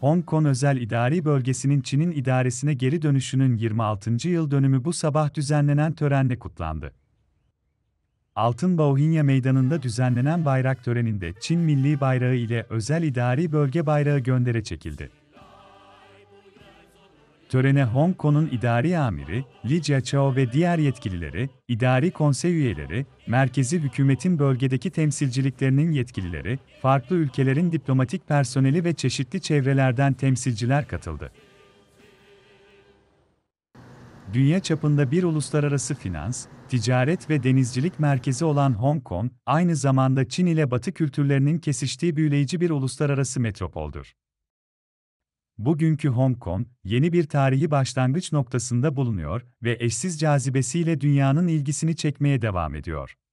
Hong Kong Özel İdari Bölgesi'nin Çin'in idaresine geri dönüşünün 26. yıl dönümü bu sabah düzenlenen törenle kutlandı. Altın Bauhinya Meydanı'nda düzenlenen bayrak töreninde Çin milli bayrağı ile özel İdari bölge bayrağı göndere çekildi. Törene Hong Kong'un idari amiri, Li Jiachao ve diğer yetkilileri, idari konsey üyeleri, merkezi hükümetin bölgedeki temsilciliklerinin yetkilileri, farklı ülkelerin diplomatik personeli ve çeşitli çevrelerden temsilciler katıldı. Dünya çapında bir uluslararası finans, ticaret ve denizcilik merkezi olan Hong Kong, aynı zamanda Çin ile Batı kültürlerinin kesiştiği büyüleyici bir uluslararası metropoldur bugünkü Hong Kong, yeni bir tarihi başlangıç noktasında bulunuyor ve eşsiz cazibesiyle dünyanın ilgisini çekmeye devam ediyor.